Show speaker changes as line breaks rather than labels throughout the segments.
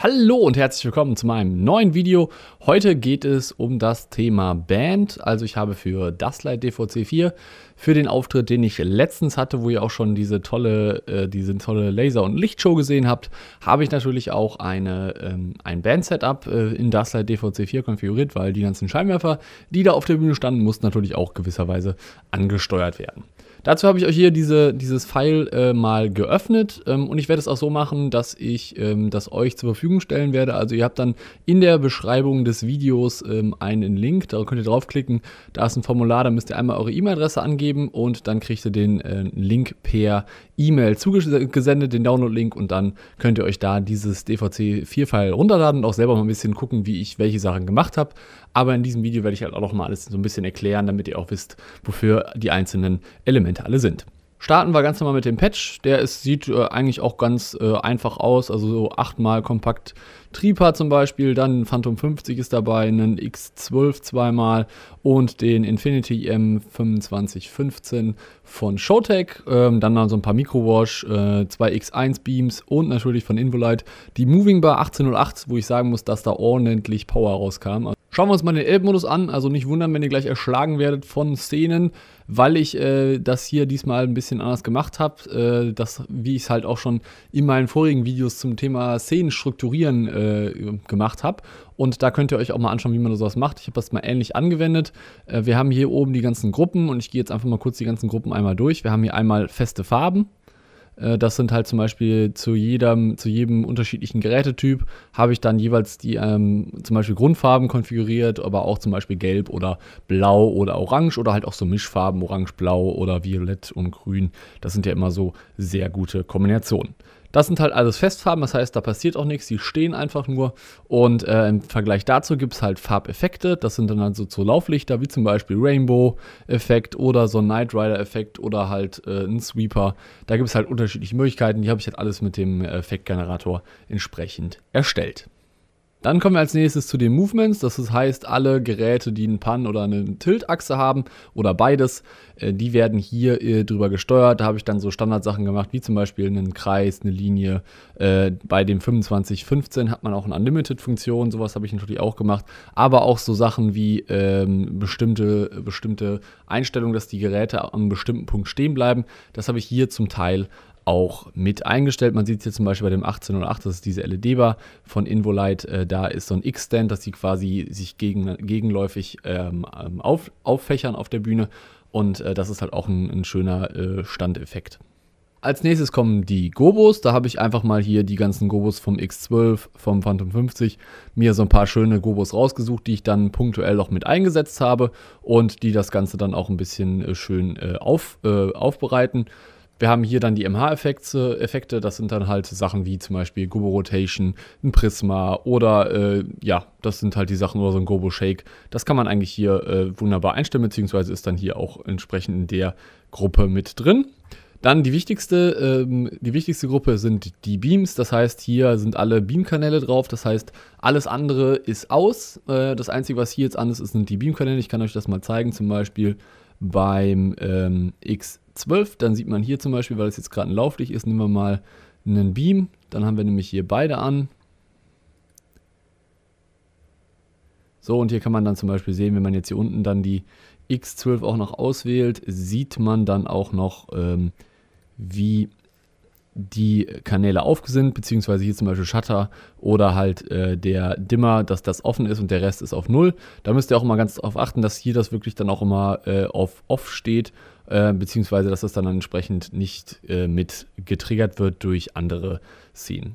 Hallo und herzlich willkommen zu meinem neuen Video. Heute geht es um das Thema Band. Also ich habe für das Light DVC4 für den Auftritt, den ich letztens hatte, wo ihr auch schon diese tolle, äh, diese tolle Laser- und Lichtshow gesehen habt, habe ich natürlich auch eine, ähm, ein Band-Setup äh, in das Light DVC4 konfiguriert, weil die ganzen Scheinwerfer, die da auf der Bühne standen, mussten natürlich auch gewisserweise angesteuert werden. Dazu habe ich euch hier diese, dieses File äh, mal geöffnet ähm, und ich werde es auch so machen, dass ich ähm, das euch zur Verfügung Verfügung stellen werde. Also ihr habt dann in der Beschreibung des Videos ähm, einen Link, da könnt ihr draufklicken, da ist ein Formular, da müsst ihr einmal eure E-Mail-Adresse angeben und dann kriegt ihr den äh, Link per E-Mail zugesendet, den Download-Link und dann könnt ihr euch da dieses DVC-4-File runterladen und auch selber mal ein bisschen gucken, wie ich welche Sachen gemacht habe. Aber in diesem Video werde ich halt auch noch mal alles so ein bisschen erklären, damit ihr auch wisst, wofür die einzelnen Elemente alle sind. Starten wir ganz normal mit dem Patch. Der ist, sieht äh, eigentlich auch ganz äh, einfach aus. Also so achtmal kompakt Tripa zum Beispiel, dann Phantom 50 ist dabei, einen X12 zweimal und den Infinity M2515 von Showtech. Ähm, dann noch so ein paar Microwash, äh, zwei X1 Beams und natürlich von Involite die Moving Bar 1808, wo ich sagen muss, dass da ordentlich Power rauskam. Schauen wir uns mal den Elbmodus an. Also nicht wundern, wenn ihr gleich erschlagen werdet von Szenen, weil ich äh, das hier diesmal ein bisschen anders gemacht habe. Äh, das, wie ich es halt auch schon in meinen vorigen Videos zum Thema Szenen strukturieren äh, gemacht habe. Und da könnt ihr euch auch mal anschauen, wie man sowas macht. Ich habe das mal ähnlich angewendet. Äh, wir haben hier oben die ganzen Gruppen und ich gehe jetzt einfach mal kurz die ganzen Gruppen einmal durch. Wir haben hier einmal feste Farben. Äh, das sind halt zum Beispiel zu jedem, zu jedem unterschiedlichen Gerätetyp habe ich dann jeweils die ähm, zum Beispiel Grundfarben konfiguriert, aber auch zum Beispiel gelb oder blau oder orange oder halt auch so Mischfarben, orange, blau oder violett und grün. Das sind ja immer so sehr gute Kombinationen. Das sind halt alles Festfarben, das heißt, da passiert auch nichts, die stehen einfach nur. Und äh, im Vergleich dazu gibt es halt Farbeffekte, das sind dann halt so, so Lauflichter, wie zum Beispiel Rainbow-Effekt oder so ein Knight Rider-Effekt oder halt äh, ein Sweeper. Da gibt es halt unterschiedliche Möglichkeiten, die habe ich halt alles mit dem äh, Effektgenerator entsprechend erstellt. Dann kommen wir als nächstes zu den Movements. Das heißt, alle Geräte, die einen Pan oder eine Tiltachse haben oder beides, äh, die werden hier äh, drüber gesteuert. Da habe ich dann so Standardsachen gemacht, wie zum Beispiel einen Kreis, eine Linie. Äh, bei dem 2515 hat man auch eine Unlimited-Funktion. Sowas habe ich natürlich auch gemacht. Aber auch so Sachen wie ähm, bestimmte, bestimmte Einstellungen, dass die Geräte am bestimmten Punkt stehen bleiben. Das habe ich hier zum Teil auch mit eingestellt. Man sieht es hier zum Beispiel bei dem 1808, das ist diese LED-Bar von Involite. Äh, da ist so ein X-Stand, dass sie quasi sich gegen, gegenläufig ähm, ähm, auf, auffächern auf der Bühne. Und äh, das ist halt auch ein, ein schöner äh, Standeffekt. Als nächstes kommen die Gobos. Da habe ich einfach mal hier die ganzen Gobos vom X12, vom Phantom 50, mir so ein paar schöne Gobos rausgesucht, die ich dann punktuell auch mit eingesetzt habe und die das Ganze dann auch ein bisschen äh, schön äh, auf, äh, aufbereiten. Wir haben hier dann die MH-Effekte, Effekte, das sind dann halt Sachen wie zum Beispiel Gobo Rotation, ein Prisma oder äh, ja, das sind halt die Sachen oder so ein Gobo Shake. Das kann man eigentlich hier äh, wunderbar einstellen, beziehungsweise ist dann hier auch entsprechend in der Gruppe mit drin. Dann die wichtigste, ähm, die wichtigste Gruppe sind die Beams. Das heißt, hier sind alle Beamkanäle drauf. Das heißt, alles andere ist aus. Äh, das Einzige, was hier jetzt anders ist, sind die Beamkanäle. Ich kann euch das mal zeigen. Zum Beispiel beim ähm, X 12. Dann sieht man hier zum Beispiel, weil es jetzt gerade ein Lauflicht ist, nehmen wir mal einen Beam. Dann haben wir nämlich hier beide an. So, und hier kann man dann zum Beispiel sehen, wenn man jetzt hier unten dann die X12 auch noch auswählt, sieht man dann auch noch, ähm, wie die Kanäle aufgesinnt, beziehungsweise hier zum Beispiel Shutter oder halt äh, der Dimmer, dass das offen ist und der Rest ist auf Null. Da müsst ihr auch immer ganz darauf achten, dass hier das wirklich dann auch immer äh, auf Off steht äh, beziehungsweise dass das dann entsprechend nicht äh, mit getriggert wird durch andere Szenen.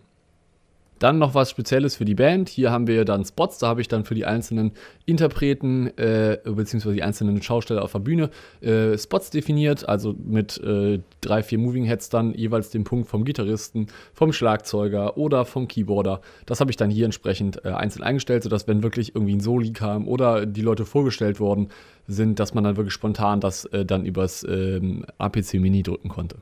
Dann noch was Spezielles für die Band. Hier haben wir dann Spots, da habe ich dann für die einzelnen Interpreten äh, bzw. die einzelnen Schausteller auf der Bühne äh, Spots definiert, also mit äh, drei, vier Moving Heads dann jeweils den Punkt vom Gitarristen, vom Schlagzeuger oder vom Keyboarder. Das habe ich dann hier entsprechend äh, einzeln eingestellt, sodass wenn wirklich irgendwie ein Soli kam oder die Leute vorgestellt worden sind, dass man dann wirklich spontan das äh, dann übers ähm, APC Mini drücken konnte.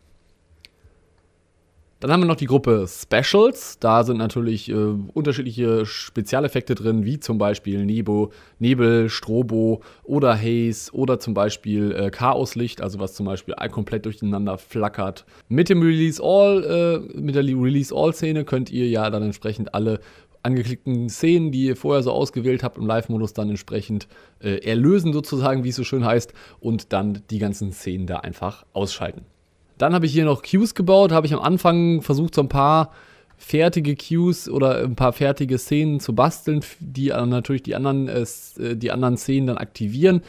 Dann haben wir noch die Gruppe Specials. Da sind natürlich äh, unterschiedliche Spezialeffekte drin, wie zum Beispiel Nebo, Nebel, Strobo oder Haze oder zum Beispiel äh, Chaoslicht, also was zum Beispiel komplett durcheinander flackert. Mit dem Release All, äh, mit der Release All-Szene könnt ihr ja dann entsprechend alle angeklickten Szenen, die ihr vorher so ausgewählt habt, im Live-Modus dann entsprechend äh, erlösen, sozusagen, wie es so schön heißt, und dann die ganzen Szenen da einfach ausschalten. Dann habe ich hier noch Cues gebaut, habe ich am Anfang versucht, so ein paar fertige Cues oder ein paar fertige Szenen zu basteln, die äh, natürlich die anderen, äh, äh, die anderen Szenen dann aktivieren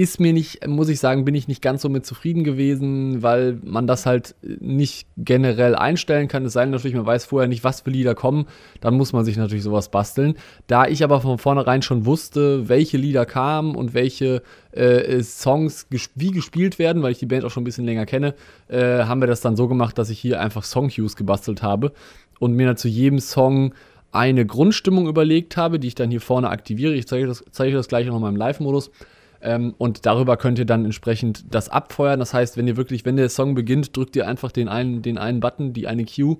ist mir nicht, muss ich sagen, bin ich nicht ganz so mit zufrieden gewesen, weil man das halt nicht generell einstellen kann. Es sei denn natürlich, man weiß vorher nicht, was für Lieder kommen. Dann muss man sich natürlich sowas basteln. Da ich aber von vornherein schon wusste, welche Lieder kamen und welche äh, Songs ges wie gespielt werden, weil ich die Band auch schon ein bisschen länger kenne, äh, haben wir das dann so gemacht, dass ich hier einfach Songcues gebastelt habe und mir dann zu jedem Song eine Grundstimmung überlegt habe, die ich dann hier vorne aktiviere. Ich zeige das, zeige das gleich noch mal im Live-Modus. Ähm, und darüber könnt ihr dann entsprechend das abfeuern. Das heißt, wenn ihr wirklich, wenn der Song beginnt, drückt ihr einfach den einen, den einen Button, die eine Cue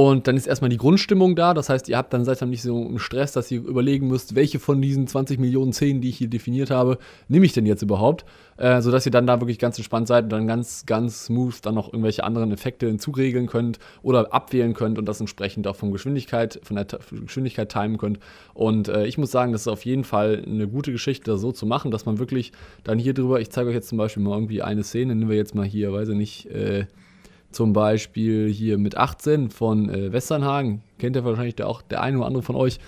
und dann ist erstmal die Grundstimmung da. Das heißt, ihr habt dann seid dann nicht so im Stress, dass ihr überlegen müsst, welche von diesen 20 Millionen Szenen, die ich hier definiert habe, nehme ich denn jetzt überhaupt? Äh, sodass ihr dann da wirklich ganz entspannt seid und dann ganz, ganz smooth dann noch irgendwelche anderen Effekte hinzuregeln könnt oder abwählen könnt und das entsprechend auch von Geschwindigkeit, von der Geschwindigkeit timen könnt. Und äh, ich muss sagen, das ist auf jeden Fall eine gute Geschichte, das so zu machen, dass man wirklich dann hier drüber, ich zeige euch jetzt zum Beispiel mal irgendwie eine Szene, nehmen wir jetzt mal hier, weiß ich nicht, äh, zum Beispiel hier mit 18 von äh, Westernhagen, kennt ihr wahrscheinlich auch der eine oder andere von euch.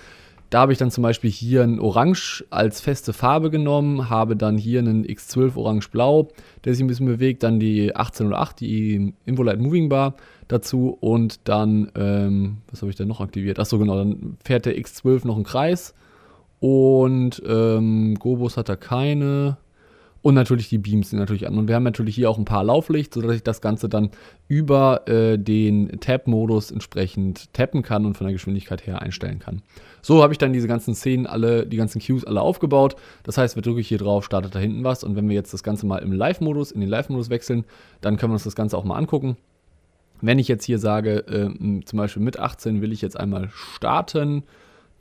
Da habe ich dann zum Beispiel hier ein Orange als feste Farbe genommen, habe dann hier einen X12 Orange-Blau, der sich ein bisschen bewegt, dann die 1808, die Involite Moving Bar dazu und dann, ähm, was habe ich denn noch aktiviert? Achso, genau, dann fährt der X12 noch einen Kreis und ähm, Gobus hat da keine. Und natürlich die Beams sind natürlich an. Und wir haben natürlich hier auch ein paar Lauflicht, sodass ich das Ganze dann über äh, den Tab-Modus entsprechend tappen kann und von der Geschwindigkeit her einstellen kann. So habe ich dann diese ganzen Szenen alle, die ganzen Cues alle aufgebaut. Das heißt, wir drücke ich hier drauf, startet da hinten was. Und wenn wir jetzt das Ganze mal im Live-Modus, in den Live-Modus wechseln, dann können wir uns das Ganze auch mal angucken. Wenn ich jetzt hier sage, äh, zum Beispiel mit 18 will ich jetzt einmal starten,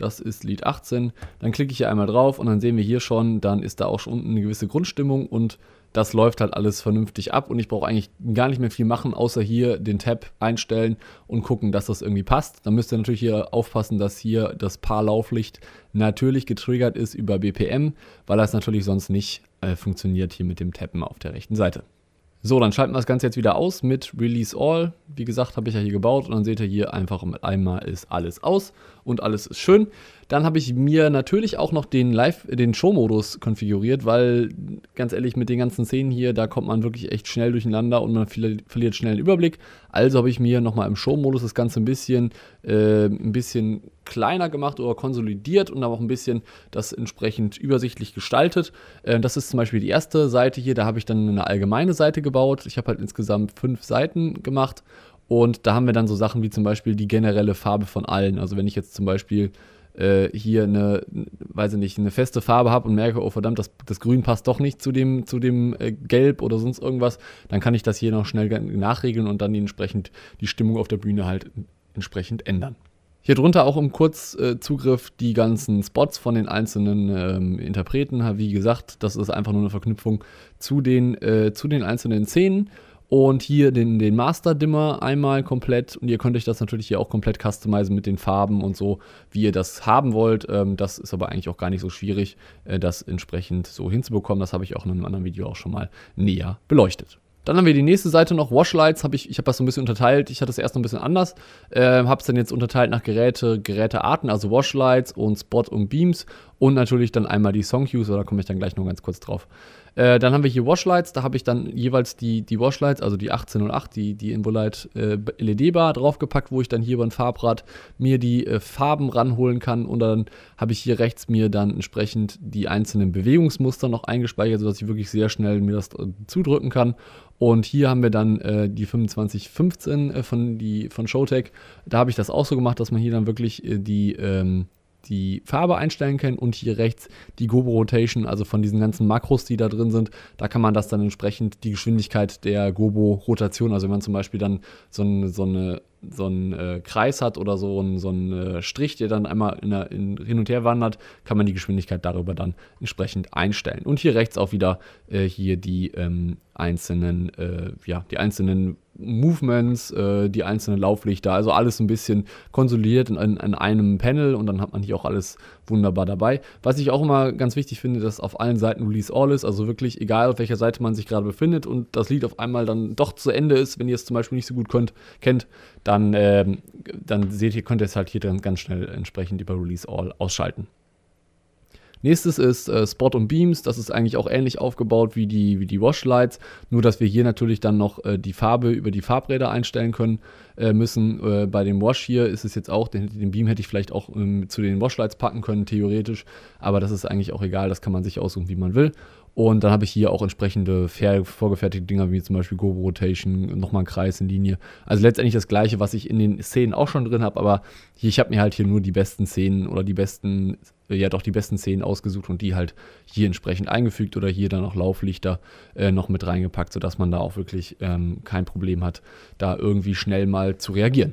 das ist Lied 18. Dann klicke ich hier einmal drauf und dann sehen wir hier schon, dann ist da auch schon unten eine gewisse Grundstimmung und das läuft halt alles vernünftig ab und ich brauche eigentlich gar nicht mehr viel machen, außer hier den Tab einstellen und gucken, dass das irgendwie passt. Dann müsst ihr natürlich hier aufpassen, dass hier das Paarlauflicht natürlich getriggert ist über BPM, weil das natürlich sonst nicht äh, funktioniert hier mit dem Tappen auf der rechten Seite. So, dann schalten wir das Ganze jetzt wieder aus mit Release All. Wie gesagt, habe ich ja hier gebaut und dann seht ihr hier einfach mit einmal ist alles aus und alles ist schön. Dann habe ich mir natürlich auch noch den Live, den Show-Modus konfiguriert, weil ganz ehrlich, mit den ganzen Szenen hier, da kommt man wirklich echt schnell durcheinander und man verliert schnell den Überblick. Also habe ich mir nochmal im Show-Modus das Ganze ein bisschen, äh, ein bisschen kleiner gemacht oder konsolidiert und dann auch ein bisschen das entsprechend übersichtlich gestaltet. Äh, das ist zum Beispiel die erste Seite hier, da habe ich dann eine allgemeine Seite gebaut. Ich habe halt insgesamt fünf Seiten gemacht und da haben wir dann so Sachen wie zum Beispiel die generelle Farbe von allen. Also wenn ich jetzt zum Beispiel äh, hier eine, weiß ich nicht, eine feste Farbe habe und merke, oh verdammt, das, das Grün passt doch nicht zu dem, zu dem äh, Gelb oder sonst irgendwas, dann kann ich das hier noch schnell nachregeln und dann die entsprechend die Stimmung auf der Bühne halt entsprechend ändern. Hier drunter auch im Kurzzugriff die ganzen Spots von den einzelnen ähm, Interpreten. Wie gesagt, das ist einfach nur eine Verknüpfung zu den, äh, zu den einzelnen Szenen. Und hier den, den Master Dimmer einmal komplett. Und ihr könnt euch das natürlich hier auch komplett customizen mit den Farben und so, wie ihr das haben wollt. Ähm, das ist aber eigentlich auch gar nicht so schwierig, äh, das entsprechend so hinzubekommen. Das habe ich auch in einem anderen Video auch schon mal näher beleuchtet. Dann haben wir die nächste Seite noch, Washlights, hab ich, ich habe das so ein bisschen unterteilt, ich hatte das erst noch ein bisschen anders, äh, habe es dann jetzt unterteilt nach Geräte, Gerätearten, also Washlights und Spot und Beams und natürlich dann einmal die Song Cues, da komme ich dann gleich noch ganz kurz drauf. Äh, dann haben wir hier Washlights, da habe ich dann jeweils die, die Washlights, also die 1808, die, die Involight äh, LED-Bar draufgepackt, wo ich dann hier über ein Farbrad mir die äh, Farben ranholen kann und dann habe ich hier rechts mir dann entsprechend die einzelnen Bewegungsmuster noch eingespeichert, sodass ich wirklich sehr schnell mir das äh, zudrücken kann. Und hier haben wir dann äh, die 2515 äh, von, von Showtech. Da habe ich das auch so gemacht, dass man hier dann wirklich äh, die ähm, die Farbe einstellen können und hier rechts die Gobo Rotation, also von diesen ganzen Makros, die da drin sind, da kann man das dann entsprechend die Geschwindigkeit der Gobo Rotation, also wenn man zum Beispiel dann so, ein, so eine so einen äh, Kreis hat oder so einen, so einen äh, Strich, der dann einmal in der, in, hin und her wandert, kann man die Geschwindigkeit darüber dann entsprechend einstellen. Und hier rechts auch wieder äh, hier die ähm, einzelnen, äh, ja, die einzelnen Movements, äh, die einzelnen Lauflichter, also alles ein bisschen konsolidiert in, in, einem Panel und dann hat man hier auch alles wunderbar dabei. Was ich auch immer ganz wichtig finde, dass auf allen Seiten Release All ist, also wirklich egal auf welcher Seite man sich gerade befindet und das Lied auf einmal dann doch zu Ende ist, wenn ihr es zum Beispiel nicht so gut könnt, kennt, dann, äh, dann seht ihr, könnt ihr es halt hier drin ganz schnell entsprechend über Release All ausschalten. Nächstes ist äh, Spot und Beams. Das ist eigentlich auch ähnlich aufgebaut wie die, wie die Washlights, nur dass wir hier natürlich dann noch äh, die Farbe über die Farbräder einstellen können äh, müssen. Äh, bei dem Wash hier ist es jetzt auch, den, den Beam hätte ich vielleicht auch ähm, zu den Washlights packen können, theoretisch. Aber das ist eigentlich auch egal, das kann man sich aussuchen, wie man will. Und dann habe ich hier auch entsprechende vorgefertigte Dinger, wie zum Beispiel Gobo Rotation, nochmal einen Kreis in Linie. Also letztendlich das gleiche, was ich in den Szenen auch schon drin habe, aber hier, ich habe mir halt hier nur die besten Szenen oder die besten, äh, ja doch die besten Szenen ausgesucht und die halt hier entsprechend eingefügt oder hier dann auch Lauflichter äh, noch mit reingepackt, sodass man da auch wirklich ähm, kein Problem hat, da irgendwie schnell mal zu reagieren.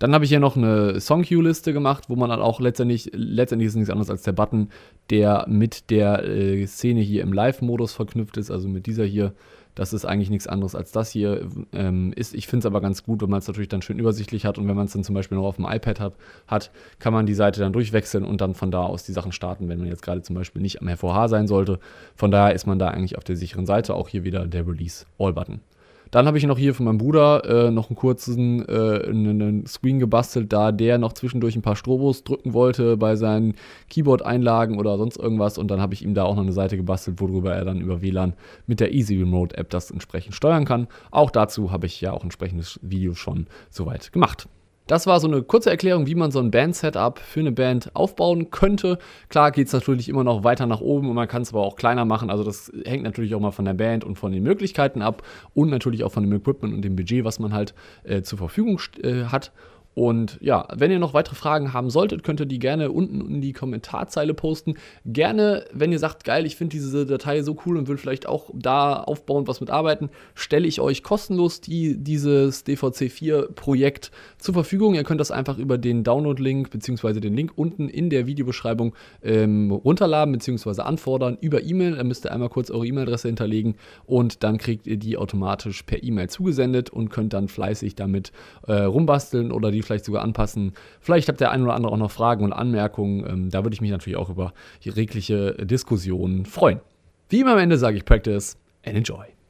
Dann habe ich hier noch eine Song Queue Liste gemacht, wo man dann halt auch letztendlich, letztendlich ist nichts anderes als der Button, der mit der äh, Szene hier im Live-Modus verknüpft ist, also mit dieser hier. Das ist eigentlich nichts anderes als das hier. Ähm, ist, ich finde es aber ganz gut, wenn man es natürlich dann schön übersichtlich hat und wenn man es dann zum Beispiel noch auf dem iPad hat, hat, kann man die Seite dann durchwechseln und dann von da aus die Sachen starten, wenn man jetzt gerade zum Beispiel nicht am FOH sein sollte. Von daher ist man da eigentlich auf der sicheren Seite. Auch hier wieder der Release All-Button. Dann habe ich noch hier von meinem Bruder äh, noch einen kurzen äh, einen Screen gebastelt, da der noch zwischendurch ein paar Strobos drücken wollte bei seinen Keyboard-Einlagen oder sonst irgendwas. Und dann habe ich ihm da auch noch eine Seite gebastelt, worüber er dann über WLAN mit der Easy Remote App das entsprechend steuern kann. Auch dazu habe ich ja auch entsprechendes Video schon soweit gemacht. Das war so eine kurze Erklärung, wie man so ein Band-Setup für eine Band aufbauen könnte. Klar geht es natürlich immer noch weiter nach oben und man kann es aber auch kleiner machen. Also das hängt natürlich auch mal von der Band und von den Möglichkeiten ab und natürlich auch von dem Equipment und dem Budget, was man halt äh, zur Verfügung äh, hat. Und ja, wenn ihr noch weitere Fragen haben solltet, könnt ihr die gerne unten in die Kommentarzeile posten. Gerne, wenn ihr sagt, geil, ich finde diese Datei so cool und will vielleicht auch da aufbauend was mitarbeiten, stelle ich euch kostenlos die, dieses DVC4-Projekt zur Verfügung. Ihr könnt das einfach über den Download-Link bzw. den Link unten in der Videobeschreibung ähm, runterladen bzw. anfordern über E-Mail. Da müsst ihr einmal kurz eure E-Mail-Adresse hinterlegen und dann kriegt ihr die automatisch per E-Mail zugesendet und könnt dann fleißig damit äh, rumbasteln oder die die vielleicht sogar anpassen. Vielleicht habt der ein oder andere auch noch Fragen und Anmerkungen. Ähm, da würde ich mich natürlich auch über jegliche Diskussionen freuen. Wie immer am Ende sage ich Practice and enjoy.